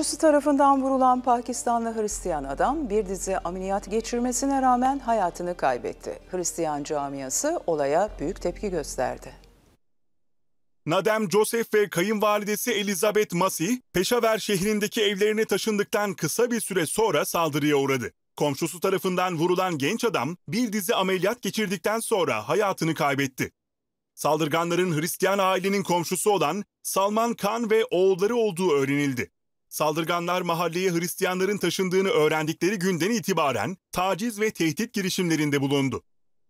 Komşusu tarafından vurulan Pakistanlı Hristiyan adam bir dizi ameliyat geçirmesine rağmen hayatını kaybetti. Hristiyan camiası olaya büyük tepki gösterdi. Nadem Joseph ve kayınvalidesi Elizabeth Masih, Peşaver şehrindeki evlerine taşındıktan kısa bir süre sonra saldırıya uğradı. Komşusu tarafından vurulan genç adam bir dizi ameliyat geçirdikten sonra hayatını kaybetti. Saldırganların Hristiyan ailenin komşusu olan Salman Khan ve oğulları olduğu öğrenildi. Saldırganlar mahalleye Hristiyanların taşındığını öğrendikleri günden itibaren taciz ve tehdit girişimlerinde bulundu.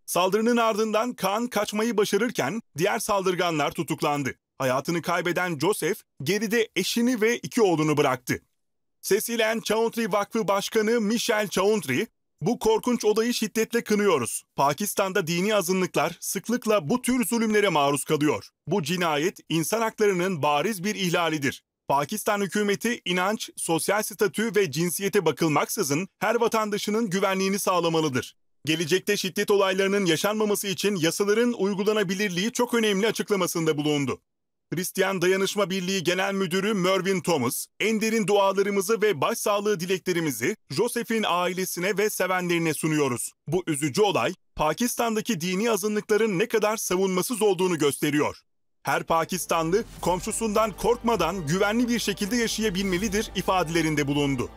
Saldırının ardından Kaan kaçmayı başarırken diğer saldırganlar tutuklandı. Hayatını kaybeden Joseph geride eşini ve iki oğlunu bıraktı. Sesilen Ann Chauntry Vakfı Başkanı Michel Chauntry, bu korkunç olayı şiddetle kınıyoruz. Pakistan'da dini azınlıklar sıklıkla bu tür zulümlere maruz kalıyor. Bu cinayet insan haklarının bariz bir ihlalidir. Pakistan hükümeti inanç, sosyal statü ve cinsiyete bakılmaksızın her vatandaşının güvenliğini sağlamalıdır. Gelecekte şiddet olaylarının yaşanmaması için yasaların uygulanabilirliği çok önemli açıklamasında bulundu. Hristiyan Dayanışma Birliği Genel Müdürü Mervyn Thomas, en derin dualarımızı ve başsağlığı dileklerimizi Joseph'in ailesine ve sevenlerine sunuyoruz. Bu üzücü olay, Pakistan'daki dini azınlıkların ne kadar savunmasız olduğunu gösteriyor. Her Pakistanlı komşusundan korkmadan güvenli bir şekilde yaşayabilmelidir ifadelerinde bulundu.